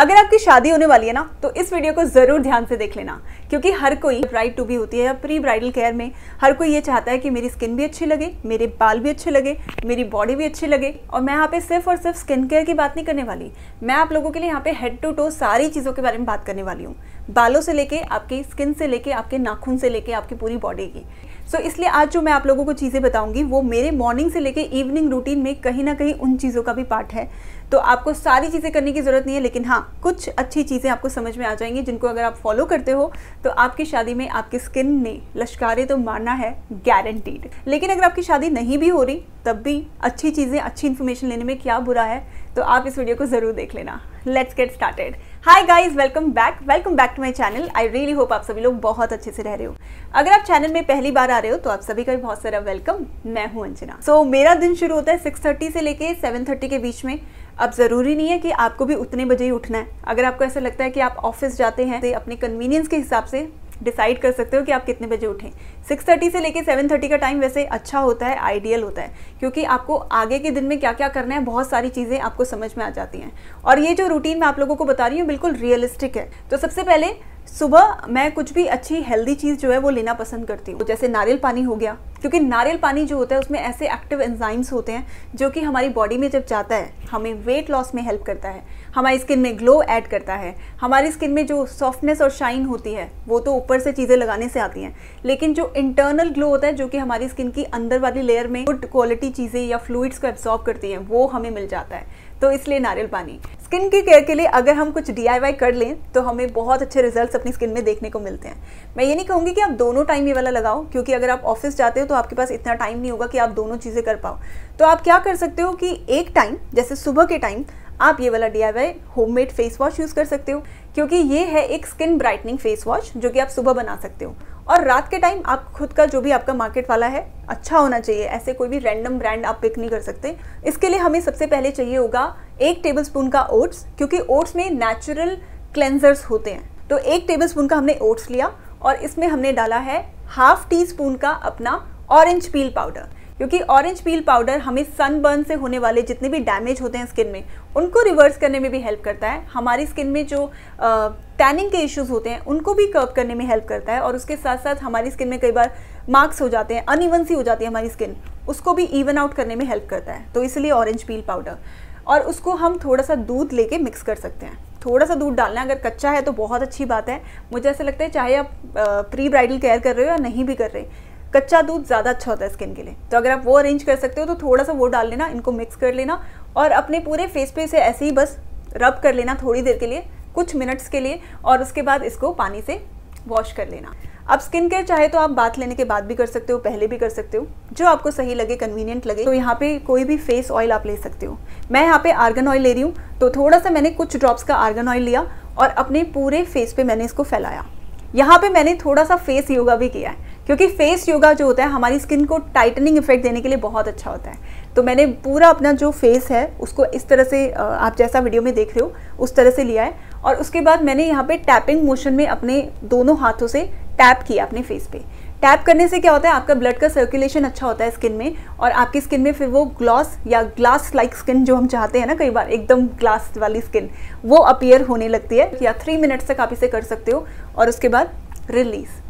अगर आपकी शादी होने वाली है ना तो इस वीडियो को ज़रूर ध्यान से देख लेना क्योंकि हर कोई ब्राइड टू भी होती है या प्री ब्राइडल केयर में हर कोई ये चाहता है कि मेरी स्किन भी अच्छी लगे मेरे बाल भी अच्छे लगे मेरी बॉडी भी अच्छी लगे और मैं यहाँ पे सिर्फ और सिर्फ स्किन केयर की बात नहीं करने वाली मैं आप लोगों के लिए यहाँ पे हेड टू टो सारी चीज़ों के बारे में बात करने वाली हूँ बालों से लेके आपकी स्किन से लेके आपके नाखून से लेके आपकी पूरी बॉडी की सो so, इसलिए आज जो मैं आप लोगों को चीज़ें बताऊंगी वो मेरे मॉर्निंग से लेकर इवनिंग रूटीन में कहीं ना कहीं उन चीज़ों का भी पार्ट है तो आपको सारी चीज़ें करने की ज़रूरत नहीं है लेकिन हाँ कुछ अच्छी चीज़ें आपको समझ में आ जाएंगी जिनको अगर आप फॉलो करते हो तो आपकी शादी में आपकी स्किन ने लश्कारे तो मारना है गारंटीड लेकिन अगर आपकी शादी नहीं भी हो रही तब भी अच्छी चीज़ें अच्छी इन्फॉर्मेशन लेने में क्या बुरा है तो आप इस वीडियो को ज़रूर देख लेना let's get started hi guys welcome back welcome back to my channel I really hope आप सभी लोग बहुत अच्छे से रह रहे हो अगर आप चैनल में पहली बार आ रहे हो तो आप सभी का भी बहुत सारा वेलकम मैं हूं अंजना सो so, मेरा दिन शुरू होता है 6:30 से लेके 7:30 के बीच में अब ज़रूरी नहीं है कि आपको भी उतने बजे ही उठना है अगर आपको ऐसा लगता है कि आप ऑफिस जाते हैं तो अपने कन्वीनियंस के हिसाब से डिसाइड कर सकते हो कि आप कितने बजे उठें 6:30 से लेकर 7:30 का टाइम वैसे अच्छा होता है आइडियल होता है क्योंकि आपको आगे के दिन में क्या क्या करना है बहुत सारी चीज़ें आपको समझ में आ जाती हैं और ये जो रूटीन मैं आप लोगों को बता रही हूँ बिल्कुल रियलिस्टिक है तो सबसे पहले सुबह मैं कुछ भी अच्छी हेल्दी चीज़ जो है वो लेना पसंद करती हूँ जैसे नारियल पानी हो गया क्योंकि नारियल पानी जो होता है उसमें ऐसे एक्टिव एंजाइम्स होते हैं जो कि हमारी बॉडी में जब जाता है हमें वेट लॉस में हेल्प करता है हमारी स्किन में ग्लो ऐड करता है हमारी स्किन में जो सॉफ्टनेस और शाइन होती है वो तो ऊपर से चीज़ें लगाने से आती हैं लेकिन जो इंटरनल ग्लो होता है जो कि हमारी स्किन की अंदर वाली लेयर में गुड क्वालिटी चीज़ें या फ्लूड्स को एब्जॉर्ब करती हैं वो हमें मिल जाता है तो इसलिए नारियल पानी स्किन की केयर के लिए अगर हम कुछ डी कर लें तो हमें बहुत अच्छे रिजल्ट्स अपनी स्किन में देखने को मिलते हैं मैं ये नहीं कहूँगी कि आप दोनों टाइम ये वाला लगाओ क्योंकि अगर आप ऑफिस जाते हो तो आपके पास इतना टाइम नहीं होगा कि आप दोनों चीज़ें कर पाओ तो आप क्या कर सकते हो कि एक टाइम जैसे सुबह के टाइम आप ये वाला D I homemade face wash use कर सकते हो क्योंकि ये है एक स्किन ब्राइटनिंग फेस वॉश जो कि आप सुबह बना सकते हो और रात के टाइम आप खुद का जो भी आपका मार्केट वाला है अच्छा होना चाहिए ऐसे कोई भी रैंडम ब्रांड आप पिक नहीं कर सकते इसके लिए हमें सबसे पहले चाहिए होगा एक टेबल का ओट्स क्योंकि ओट्स में नेचुरल क्लेंजर्स होते हैं तो एक टेबल का हमने ओट्स लिया और इसमें हमने डाला है हाफ टी स्पून का अपना ऑरेंज पील पाउडर क्योंकि ऑरेंज पील पाउडर हमें सनबर्न से होने वाले जितने भी डैमेज होते हैं स्किन में उनको रिवर्स करने में भी हेल्प करता है हमारी स्किन में जो टैनिंग के इश्यूज होते हैं उनको भी कर्व करने में हेल्प करता है और उसके साथ साथ हमारी स्किन में कई बार मार्क्स हो जाते हैं अन सी हो जाती है हमारी स्किन उसको भी इवन आउट करने में हेल्प करता है तो इसलिए ऑरेंज पील पाउडर और उसको हम थोड़ा सा दूध लेके मिक्स कर सकते हैं थोड़ा सा दूध डालना अगर कच्चा है तो बहुत अच्छी बात है मुझे ऐसा लगता है चाहे आप प्री ब्राइडल केयर कर रहे हो या नहीं भी कर रहे कच्चा दूध ज़्यादा अच्छा होता है स्किन के लिए तो अगर आप वो अरेंज कर सकते हो तो थोड़ा सा वो डाल लेना इनको मिक्स कर लेना और अपने पूरे फेस पे इसे ऐसे ही बस रब कर लेना थोड़ी देर के लिए कुछ मिनट्स के लिए और उसके बाद इसको पानी से वॉश कर लेना अब स्किन केयर चाहे तो आप बात लेने के बाद भी कर सकते हो पहले भी कर सकते हो जो आपको सही लगे कन्वीनियंट लगे तो यहाँ पे कोई भी फेस ऑयल आप ले सकते हो मैं यहाँ पे आर्गन ऑयल ले रही हूँ तो थोड़ा सा मैंने कुछ ड्रॉप्स का आर्गन ऑयल लिया और अपने पूरे फेस पे मैंने इसको फैलाया यहाँ पे मैंने थोड़ा सा फेस योगा भी किया है क्योंकि फेस योगा जो होता है हमारी स्किन को टाइटनिंग इफेक्ट देने के लिए बहुत अच्छा होता है तो मैंने पूरा अपना जो फेस है उसको इस तरह से आप जैसा वीडियो में देख रहे हो उस तरह से लिया है और उसके बाद मैंने यहाँ पे टैपिंग मोशन में अपने दोनों हाथों से टैप किया अपने फेस पे टैप करने से क्या होता है आपका ब्लड का सर्कुलेशन अच्छा होता है स्किन में और आपकी स्किन में फिर वो ग्लॉस या ग्लास लाइक स्किन जो हम चाहते हैं ना कई बार एकदम ग्लास वाली स्किन वो अपीयर होने लगती है या थ्री मिनट्स तक आप इसे कर सकते हो और उसके बाद रिलीज़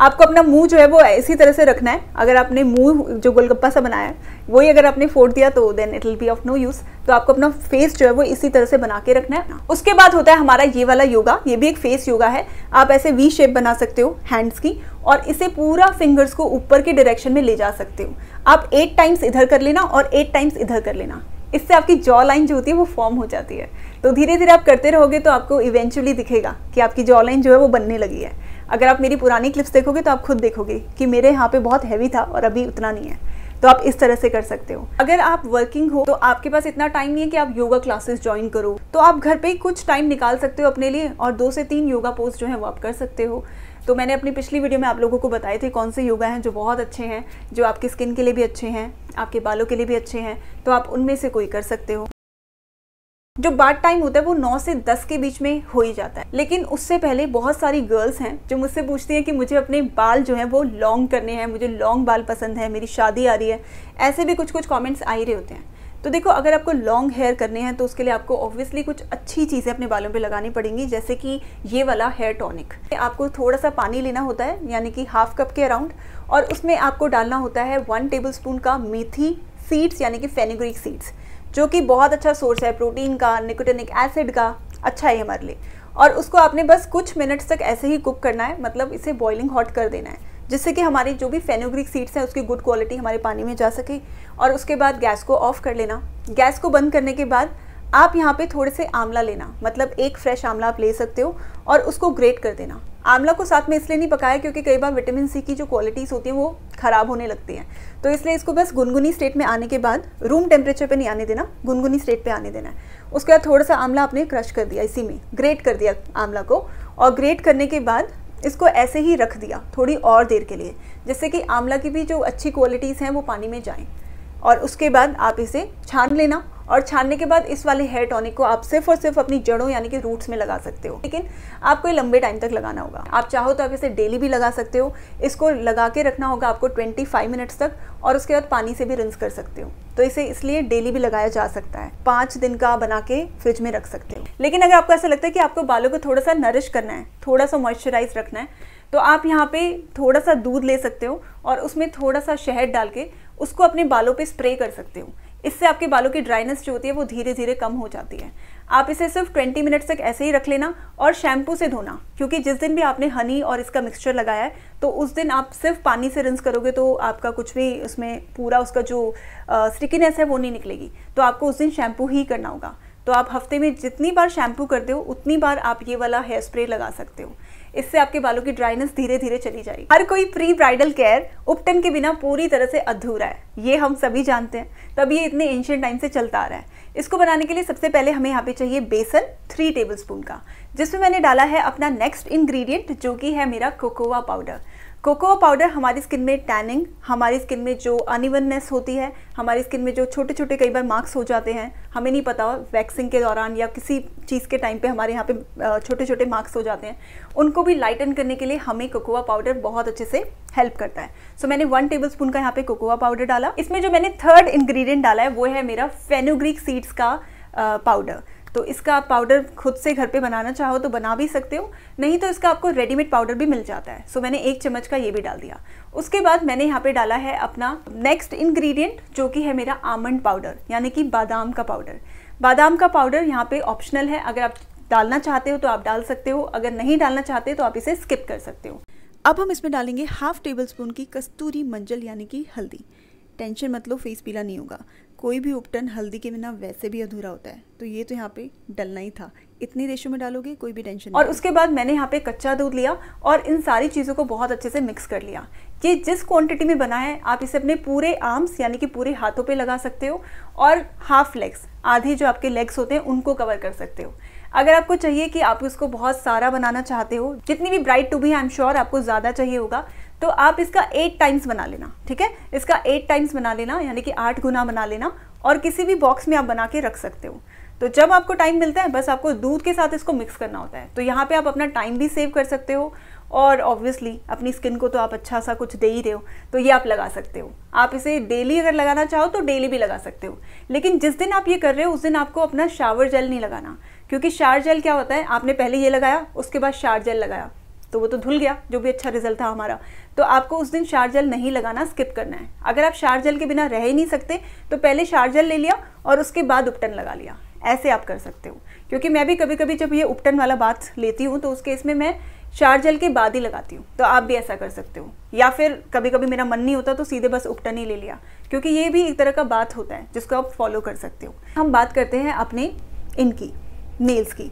आपको अपना मुंह जो है वो इसी तरह से रखना है अगर आपने मुंह जो गोलगप्पा सा बनाया है वही अगर आपने फोड़ दिया तो then it will be of no use तो आपको अपना फेस जो है वो इसी तरह से बना के रखना है उसके बाद होता है हमारा ये वाला योगा ये भी एक फेस योगा है आप ऐसे वी शेप बना सकते हो हैंड्स की और इसे पूरा फिंगर्स को ऊपर के डायरेक्शन में ले जा सकते हो आप एट टाइम्स इधर कर लेना और एट टाइम्स इधर कर लेना इससे आपकी जॉ लाइन जो होती है वो फॉर्म हो जाती है तो धीरे धीरे आप करते रहोगे तो आपको इवेंचुअली दिखेगा कि आपकी जॉ लाइन जो है वो बनने लगी है अगर आप मेरी पुरानी क्लिप्स देखोगे तो आप खुद देखोगे कि मेरे यहाँ पे बहुत हैवी था और अभी उतना नहीं है तो आप इस तरह से कर सकते हो अगर आप वर्किंग हो तो आपके पास इतना टाइम नहीं है कि आप योगा क्लासेस ज्वाइन करो तो आप घर पे कुछ टाइम निकाल सकते हो अपने लिए और दो से तीन योगा पोस्ट जो है वो आप कर सकते हो तो मैंने अपनी पिछली वीडियो में आप लोगों को बताए थे कौन से योगा हैं जो बहुत अच्छे हैं जो आपकी स्किन के लिए भी अच्छे हैं आपके बालों के लिए भी अच्छे हैं तो आप उनमें से कोई कर सकते हो जो बैड टाइम होता है वो नौ से दस के बीच में हो ही जाता है लेकिन उससे पहले बहुत सारी गर्ल्स हैं जो मुझसे पूछती हैं कि मुझे अपने बाल जो हैं वो लॉन्ग करने हैं मुझे लॉन्ग बाल पसंद है मेरी शादी आ रही है ऐसे भी कुछ कुछ कॉमेंट्स आ ही रहे होते हैं तो देखो अगर आपको लॉन्ग हेयर करने हैं तो उसके लिए आपको ऑब्वियसली कुछ अच्छी चीज़ें अपने बालों पे लगानी पड़ेंगी जैसे कि ये वाला हेयर टॉनिक आपको थोड़ा सा पानी लेना होता है यानी कि हाफ कप के अराउंड और उसमें आपको डालना होता है वन टेबल स्पून का मेथी सीड्स यानी कि फेनिग्रिक सीड्स जो कि बहुत अच्छा सोर्स है प्रोटीन का निकोटिनिक एसिड का अच्छा है हमारे लिए और उसको आपने बस कुछ मिनट्स तक ऐसे ही कुक करना है मतलब इसे बॉइलिंग हॉट कर देना है जिससे कि हमारी जो भी फेनोग्रिक सीड्स हैं उसकी गुड क्वालिटी हमारे पानी में जा सके और उसके बाद गैस को ऑफ कर लेना गैस को बंद करने के बाद आप यहाँ पे थोड़े से आंवला लेना मतलब एक फ्रेश आंवला आप ले सकते हो और उसको ग्रेट कर देना आंवला को साथ में इसलिए नहीं पकाया क्योंकि कई बार विटामिन सी की जो क्वालिटीज़ होती हैं वो ख़राब होने लगती हैं तो इसलिए इसको बस गुनगुनी स्टेट में आने के बाद रूम टेम्परेचर पर नहीं आने देना गुनगुनी स्टेट पर आने देना है उसके बाद थोड़ा सा आंवला आपने क्रश कर दिया इसी में ग्रेट कर दिया आंवला को और ग्रेट करने के बाद इसको ऐसे ही रख दिया थोड़ी और देर के लिए जिससे कि आंवला की भी जो अच्छी क्वालिटीज़ हैं वो पानी में जाएँ और उसके बाद आप इसे छान लेना और छानने के बाद इस वाले हेयर टॉनिक को आप सिर्फ और सिर्फ अपनी जड़ों यानी कि रूट्स में लगा सकते हो लेकिन आपको ये लंबे टाइम तक लगाना होगा आप चाहो तो आप इसे डेली भी लगा सकते हो इसको लगा के रखना होगा आपको 25 मिनट्स तक और उसके बाद पानी से भी रिंस कर सकते हो तो इसे इसलिए डेली भी लगाया जा सकता है पाँच दिन का बना के फ्रिज में रख सकते हो लेकिन अगर आपको ऐसा लगता है कि आपको बालों को थोड़ा सा नरिश करना है थोड़ा सा मॉइस्चराइज रखना है तो आप यहाँ पे थोड़ा सा दूध ले सकते हो और उसमें थोड़ा सा शहद डाल के उसको अपने बालों पे स्प्रे कर सकते हो इससे आपके बालों की ड्राइनेस जो होती है वो धीरे धीरे कम हो जाती है आप इसे सिर्फ 20 मिनट्स तक ऐसे ही रख लेना और शैम्पू से धोना क्योंकि जिस दिन भी आपने हनी और इसका मिक्सचर लगाया है तो उस दिन आप सिर्फ पानी से रिंस करोगे तो आपका कुछ भी उसमें पूरा उसका जो स्टिकीनेस है वो नहीं निकलेगी तो आपको उस दिन शैम्पू ही करना होगा तो आप हफ्ते में जितनी बार शैम्पू करते हो उतनी बार आप ये वाला हेयर स्प्रे लगा सकते हो इससे आपके बालों की ड्राइनेस धीरे धीरे चली जाएगी हर कोई प्री ब्राइडल केयर उपटन के बिना पूरी तरह से अधूरा है ये हम सभी जानते हैं तब ये इतने एंशियंट टाइम से चलता आ रहा है इसको बनाने के लिए सबसे पहले हमें यहाँ पे चाहिए बेसन थ्री टेबल स्पून का जिसमें मैंने डाला है अपना नेक्स्ट इंग्रीडियंट जो कि है मेरा कोकोवा पाउडर कोकोआ पाउडर हमारी स्किन में टैनिंग हमारी स्किन में जो अनइवननेस होती है हमारी स्किन में जो छोटे छोटे कई बार मार्क्स हो जाते हैं हमें नहीं पता वैक्सिंग के दौरान या किसी चीज़ के टाइम पे हमारे यहाँ पे छोटे छोटे मार्क्स हो जाते हैं उनको भी लाइटन करने के लिए हमें कोकोआ पाउडर बहुत अच्छे से हेल्प करता है सो so, मैंने वन टेबल स्पून का यहाँ पे कोकोआ पाउडर डाला इसमें जो मैंने थर्ड इन्ग्रीडियंट डाला है वो है मेरा फेनोग्रीक सीड्स का पाउडर uh, तो इसका आप पाउडर खुद से घर पे बनाना चाहो तो बना भी सकते हो नहीं तो इसका आपको रेडीमेड पाउडर भी मिल जाता है सो मैंने एक चम्मच का ये भी डाल दिया उसके बाद मैंने यहाँ पे डाला है अपना नेक्स्ट इंग्रेडिएंट जो कि है मेरा आमंड पाउडर यानी कि बादाम का पाउडर बादाम का पाउडर यहाँ पे ऑप्शनल है अगर आप डालना चाहते हो तो आप डाल सकते हो अगर नहीं डालना चाहते तो आप इसे स्किप कर सकते हो अब हम इसमें डालेंगे हाफ टेबल स्पून की कस्तूरी मंजल यानी कि हल्दी टेंशन मतलब फेस पीला नहीं होगा कोई भी उपटन हल्दी के बिना वैसे भी अधूरा होता है तो ये तो यहाँ पे डलना ही था इतनी रेशो में डालोगे कोई भी टेंशन और उसके बाद मैंने यहाँ पे कच्चा दूध लिया और इन सारी चीज़ों को बहुत अच्छे से मिक्स कर लिया ये जिस क्वांटिटी में बना है आप इसे अपने पूरे आर्म्स यानी कि पूरे हाथों पे लगा सकते हो और हाफ लेग्स आधे जो आपके लेग्स होते हैं उनको कवर कर सकते हो अगर आपको चाहिए कि आप इसको बहुत सारा बनाना चाहते हो जितनी भी ब्राइट टू भी आई एम श्योर आपको ज़्यादा चाहिए होगा तो आप इसका एट टाइम्स बना लेना ठीक है इसका एट टाइम्स बना लेना यानी कि आठ गुना बना लेना और किसी भी बॉक्स में आप बना के रख सकते हो तो जब आपको टाइम मिलता है बस आपको दूध के साथ इसको मिक्स करना होता है तो यहाँ पे आप अपना टाइम भी सेव कर सकते हो और ऑब्वियसली अपनी स्किन को तो आप अच्छा सा कुछ दे ही रहे हो तो ये आप लगा सकते हो आप इसे डेली अगर लगाना चाहो तो डेली भी लगा सकते हो लेकिन जिस दिन आप ये कर रहे हो उस दिन आपको अपना शावर जेल नहीं लगाना क्योंकि शार जेल क्या होता है आपने पहले ये लगाया उसके बाद शार जेल लगाया तो वो तो धुल गया जो भी अच्छा रिजल्ट था हमारा तो आपको उस दिन शार जेल नहीं लगाना स्किप करना है अगर आप शार जेल के बिना रह ही नहीं सकते तो पहले शार जेल ले लिया और उसके बाद उपटन लगा लिया ऐसे आप कर सकते हो क्योंकि मैं भी कभी कभी जब ये उपटन वाला बात लेती हूँ तो उस केस में मैं शार जेल के बाद ही लगाती हूँ तो आप भी ऐसा कर सकते हो या फिर कभी कभी मेरा मन नहीं होता तो सीधे बस उपटन ही ले लिया क्योंकि ये भी एक तरह का बात होता है जिसको आप फॉलो कर सकते हो हम बात करते हैं अपने इनकी नेल्स की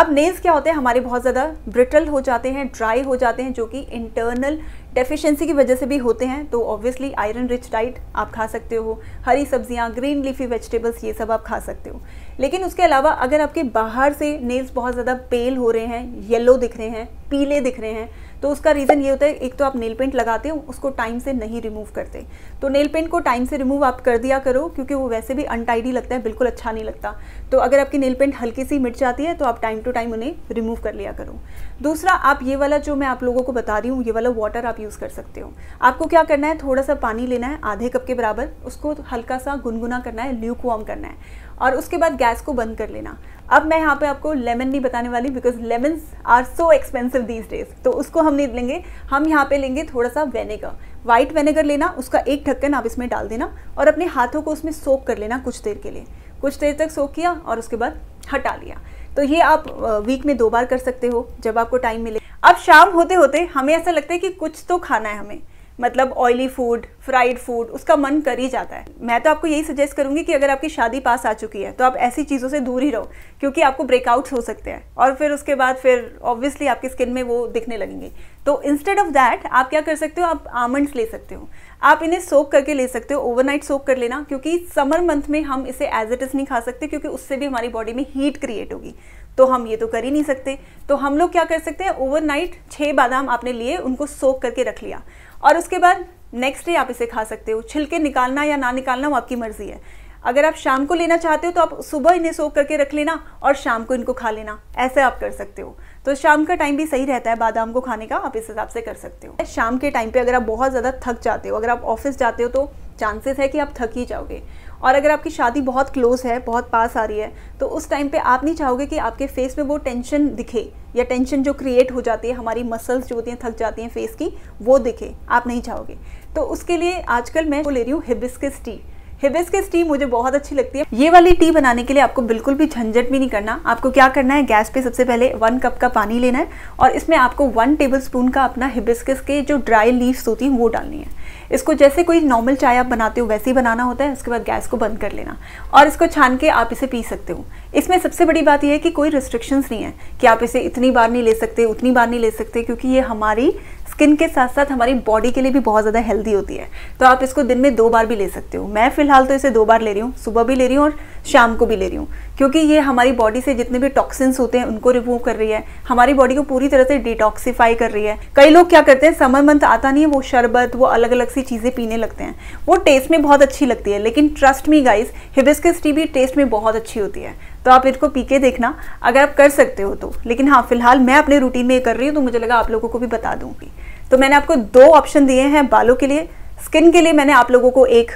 अब नेल्स क्या होते हैं हमारे बहुत ज़्यादा ब्रिटल हो जाते हैं ड्राई हो जाते हैं जो कि इंटरनल डेफिशिएंसी की वजह से भी होते हैं तो ऑब्वियसली आयरन रिच डाइट आप खा सकते हो हरी सब्जियां ग्रीन लीफी वेजिटेबल्स ये सब आप खा सकते हो लेकिन उसके अलावा अगर आपके बाहर से नेल्स बहुत ज़्यादा पेल हो रहे हैं येलो दिख रहे हैं पीले दिख रहे हैं तो उसका रीज़न ये होता है एक तो आप नेल पेंट लगाते हो उसको टाइम से नहीं रिमूव करते तो नेल पेंट को टाइम से रिमूव आप कर दिया करो क्योंकि वो वैसे भी अनटाइडी लगता है बिल्कुल अच्छा नहीं लगता तो अगर आपकी नेल पेंट हल्की सी मिट जाती है तो आप टाइम टू टाइम उन्हें रिमूव कर लिया करो दूसरा आप ये वाला जो मैं आप लोगों को बता रही हूँ ये वाला वाटर आप यूज़ कर सकते हो आपको क्या करना है थोड़ा सा पानी लेना है आधे कप के बराबर उसको हल्का सा गुनगुना करना है ल्यूक वॉर्म करना है और उसके बाद गैस को बंद कर लेना अब मैं यहाँ पे आपको लेमन नहीं बताने वाली because lemons are so expensive these days तो उसको हम नहीं लेंगे हम यहाँ पे लेंगे थोड़ा सा वेनेगर वाइट वेनेगर लेना उसका एक ढक्कन आप इसमें डाल देना और अपने हाथों को उसमें सोक कर लेना कुछ देर के लिए कुछ देर तक सोक किया और उसके बाद हटा लिया तो ये आप वीक में दो बार कर सकते हो जब आपको टाइम मिले अब शाम होते होते हमें ऐसा लगता है कि कुछ तो खाना है हमें मतलब ऑयली फूड फ्राइड फूड उसका मन कर ही जाता है मैं तो आपको यही सजेस्ट करूंगी कि अगर आपकी शादी पास आ चुकी है तो आप ऐसी चीज़ों से दूर ही रहो क्योंकि आपको ब्रेकआउट्स हो सकते हैं और फिर उसके बाद फिर ऑब्वियसली आपकी स्किन में वो दिखने लगेंगे तो इंस्टेड ऑफ दैट आप क्या कर सकते हो आप आमंड्स ले सकते हो आप इन्हें सोक करके ले सकते हो ओवरनाइट सोक कर लेना क्योंकि समर मंथ में हम इसे एज इट इज़ नहीं खा सकते क्योंकि उससे भी हमारी बॉडी में हीट क्रिएट होगी तो हम ये तो कर ही नहीं सकते तो हम लोग क्या कर सकते हैं ओवरनाइट छः बादाम आपने लिए उनको सोख करके रख लिया और उसके बाद नेक्स्ट डे आप इसे खा सकते हो छिलके निकालना या ना निकालना वो आपकी मर्ज़ी है अगर आप शाम को लेना चाहते हो तो आप सुबह इन्हें सोख करके रख लेना और शाम को इनको खा लेना ऐसे आप कर सकते हो तो शाम का टाइम भी सही रहता है बादाम को खाने का आप इस हिसाब से कर सकते हो शाम के टाइम पे अगर आप बहुत ज़्यादा थक जाते हो अगर आप ऑफिस जाते हो तो चांसेस है कि आप थक ही जाओगे और अगर आपकी शादी बहुत क्लोज है बहुत पास आ रही है तो उस टाइम पे आप नहीं चाहोगे कि आपके फेस में वो टेंशन दिखे या टेंशन जो क्रिएट हो जाती है हमारी मसल्स जो होती हैं थक जाती हैं फेस की वो दिखे आप नहीं चाहोगे तो उसके लिए आजकल मैं वो ले रही हूँ हिबिस्किस टी हिबिस्किस टी मुझे बहुत अच्छी लगती है ये वाली टी बनाने के लिए आपको बिल्कुल भी झंझट भी नहीं करना आपको क्या करना है गैस पे सबसे पहले वन कप का पानी लेना है और इसमें आपको वन टेबल स्पून का अपना हिबिस्किस के जो ड्राई लीव्स होती हैं वो डालनी है इसको जैसे कोई नॉर्मल चाय आप बनाते हो वैसे ही बनाना होता है उसके बाद गैस को बंद कर लेना और इसको छान के आप इसे पी सकते हो इसमें सबसे बड़ी बात यह है कि कोई रिस्ट्रिक्शंस नहीं है कि आप इसे इतनी बार नहीं ले सकते उतनी बार नहीं ले सकते क्योंकि ये हमारी स्किन के साथ साथ हमारी बॉडी के लिए भी बहुत ज़्यादा हेल्दी होती है तो आप इसको दिन में दो बार भी ले सकते हो मैं फिलहाल तो इसे दो बार ले रही हूँ सुबह भी ले रही हूँ और शाम को भी ले रही हूँ क्योंकि ये हमारी बॉडी से जितने भी टॉक्सिन्स होते हैं उनको रिमूव कर रही है हमारी बॉडी को पूरी तरह से डिटॉक्सीफाई कर रही है कई लोग क्या करते हैं समर मंथ आता नहीं है वो शरबत वो अलग अलग सी चीज़ें पीने लगते हैं वो टेस्ट में बहुत अच्छी लगती है लेकिन trust me guys hibiscus tea भी टेस्ट में बहुत अच्छी होती है तो आप इनको पी के देखना अगर आप कर सकते हो तो लेकिन हाँ फिलहाल मैं अपने रूटीन में ये कर रही हूँ तो मुझे लगा आप लोगों को भी बता दूंगी तो मैंने आपको दो ऑप्शन दिए हैं बालों के लिए स्किन के लिए मैंने आप लोगों को एक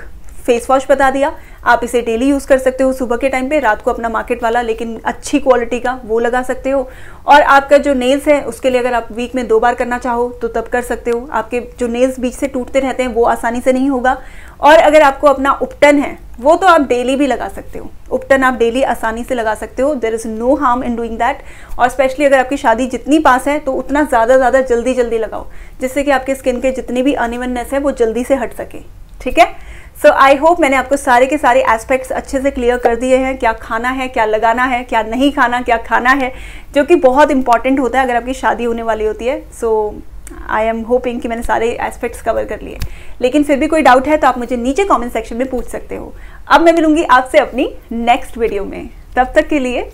फेस वॉश बता दिया आप इसे डेली यूज़ कर सकते हो सुबह के टाइम पे रात को अपना मार्केट वाला लेकिन अच्छी क्वालिटी का वो लगा सकते हो और आपका जो नेल्स है उसके लिए अगर आप वीक में दो बार करना चाहो तो तब कर सकते हो आपके जो नेल्स बीच से टूटते रहते हैं वो आसानी से नहीं होगा और अगर आपको अपना उपटन है वो तो आप डेली भी लगा सकते हो उपटन आप डेली आसानी से लगा सकते हो there is no harm in doing that और स्पेशली अगर आपकी शादी जितनी पास है तो उतना ज़्यादा ज़्यादा जल्दी जल्दी लगाओ जिससे कि आपके स्किन के जितने भी अनिवननेस है वो जल्दी से हट सके ठीक है सो आई होप मैंने आपको सारे के सारे एस्पेक्ट्स अच्छे से क्लियर कर दिए हैं क्या खाना है क्या लगाना है क्या नहीं खाना क्या खाना है जो कि बहुत इंपॉर्टेंट होता है अगर आपकी शादी होने वाली होती है सो आई एम होपिंग कि मैंने सारे एस्पेक्ट्स कवर कर लिए लेकिन फिर भी कोई डाउट है तो आप मुझे नीचे कॉमेंट सेक्शन में पूछ सकते हो अब मैं मिलूंगी आपसे अपनी नेक्स्ट वीडियो में तब तक के लिए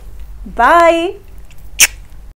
बाय